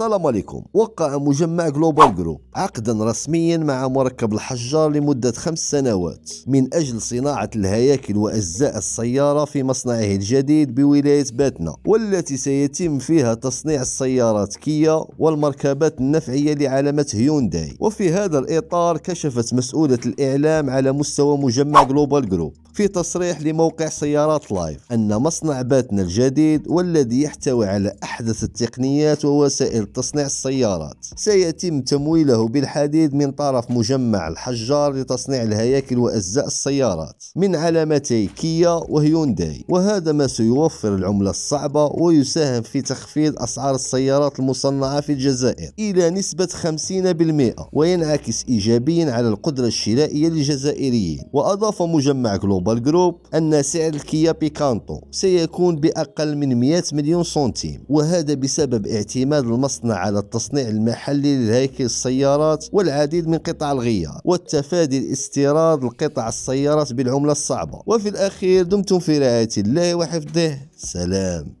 السلام عليكم وقع مجمع جلوبال جروب عقدا رسميا مع مركب الحجار لمدة خمس سنوات من أجل صناعة الهياكل وأجزاء السيارة في مصنعه الجديد بولاية باتنا والتي سيتم فيها تصنيع السيارات كيا والمركبات النفعية لعلامة هيونداي وفي هذا الإطار كشفت مسؤولة الإعلام على مستوى مجمع جلوبال جروب في تصريح لموقع سيارات لايف أن مصنع باتنا الجديد والذي يحتوي على أحدث التقنيات ووسائل تصنيع السيارات سيتم تمويله بالحديد من طرف مجمع الحجار لتصنيع الهياكل وأجزاء السيارات من علامتي كيا وهيونداي وهذا ما سيوفر العملة الصعبة ويساهم في تخفيض أسعار السيارات المصنعة في الجزائر إلى نسبة 50% وينعكس إيجابيا على القدرة الشرائية للجزائريين وأضاف مجمع جلوب جلوبال جروب أن سعر الكيا بيكانتو سيكون بأقل من 100 مليون سنتيم وهذا بسبب اعتماد المصنع على التصنيع المحلي لهيكل السيارات والعديد من قطع الغيار والتفادي الاستيراد لقطع السيارات بالعملة الصعبة وفي الأخير دمتم في رعاية الله وحفظه سلام